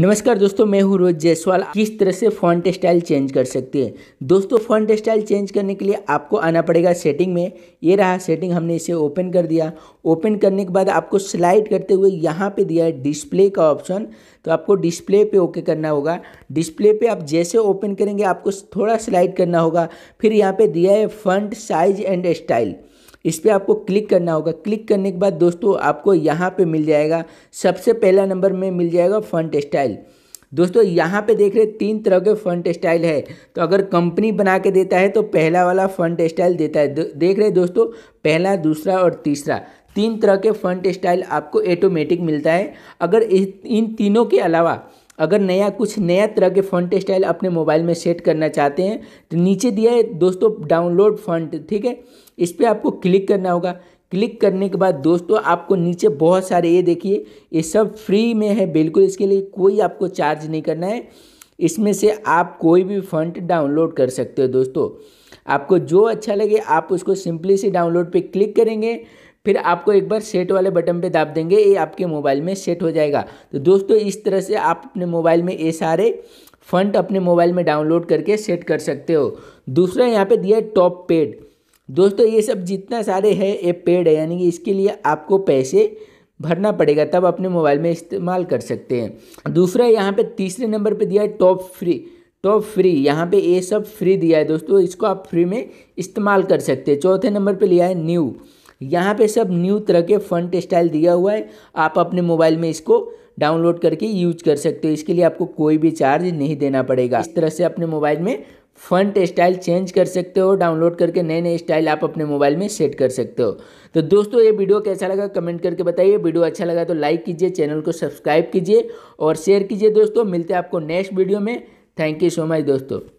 नमस्कार दोस्तों मैं हूँ रोज जयसवाल किस तरह से फॉन्ट स्टाइल चेंज कर सकते हैं दोस्तों फॉन्ट स्टाइल चेंज करने के लिए आपको आना पड़ेगा सेटिंग में ये रहा सेटिंग हमने इसे ओपन कर दिया ओपन करने के बाद आपको स्लाइड करते हुए यहाँ पे दिया है डिस्प्ले का ऑप्शन तो आपको डिस्प्ले पे ओके करना होगा डिस्प्ले पे आप जैसे ओपन करेंगे आपको थोड़ा स्लाइड करना होगा फिर यहाँ पर दिया है फंट साइज एंड स्टाइल इस पर आपको क्लिक करना होगा क्लिक करने के बाद दोस्तों आपको यहाँ पे मिल जाएगा सबसे पहला नंबर में मिल जाएगा फंट स्टाइल दोस्तों यहाँ पे देख रहे तीन तरह के फ्रंट स्टाइल है तो अगर कंपनी बना के देता है तो पहला वाला फ्रंट स्टाइल देता है देख रहे दोस्तों पहला दूसरा और तीसरा तीन तरह के फ्रंट स्टाइल आपको ऑटोमेटिक मिलता है अगर इन तीनों के अलावा अगर नया कुछ नया तरह के फंट स्टाइल अपने मोबाइल में सेट करना चाहते हैं तो नीचे दिया है दोस्तों डाउनलोड फंट ठीक है इस पर आपको क्लिक करना होगा क्लिक करने के बाद दोस्तों आपको नीचे बहुत सारे ये देखिए ये सब फ्री में है बिल्कुल इसके लिए कोई आपको चार्ज नहीं करना है इसमें से आप कोई भी फंड डाउनलोड कर सकते हो दोस्तों आपको जो अच्छा लगे आप उसको सिंपली से डाउनलोड पे क्लिक करेंगे फिर आपको एक बार सेट वाले बटन पे दाब देंगे ये आपके मोबाइल में सेट हो जाएगा तो दोस्तों इस तरह से आप अपने मोबाइल में ये सारे फंड अपने मोबाइल में डाउनलोड करके सेट कर सकते हो दूसरा यहाँ पे दिया है टॉप पेड दोस्तों ये सब जितना सारे है ये पेड है यानी कि इसके लिए आपको पैसे भरना पड़ेगा तब अपने मोबाइल में इस्तेमाल कर सकते हैं दूसरा यहाँ पर तीसरे नंबर पर दिया है टॉप फ्री टॉप फ्री यहाँ पे ये सब फ्री दिया है दोस्तों इसको आप फ्री में इस्तेमाल कर सकते हैं चौथे नंबर पे लिया है न्यू यहाँ पे सब न्यू तरह के फंट स्टाइल दिया हुआ है आप अपने मोबाइल में इसको डाउनलोड करके यूज कर सकते हो इसके लिए आपको कोई भी चार्ज नहीं देना पड़ेगा इस तरह से अपने मोबाइल में फंट स्टाइल चेंज कर सकते हो डाउनलोड करके नए नए स्टाइल आप अपने मोबाइल में सेट कर सकते हो तो दोस्तों ये वीडियो कैसा लगा कमेंट करके बताइए वीडियो अच्छा लगा तो लाइक कीजिए चैनल को सब्सक्राइब कीजिए और शेयर कीजिए दोस्तों मिलते हैं आपको नेक्स्ट वीडियो में थैंक यू सो मच दोस्तों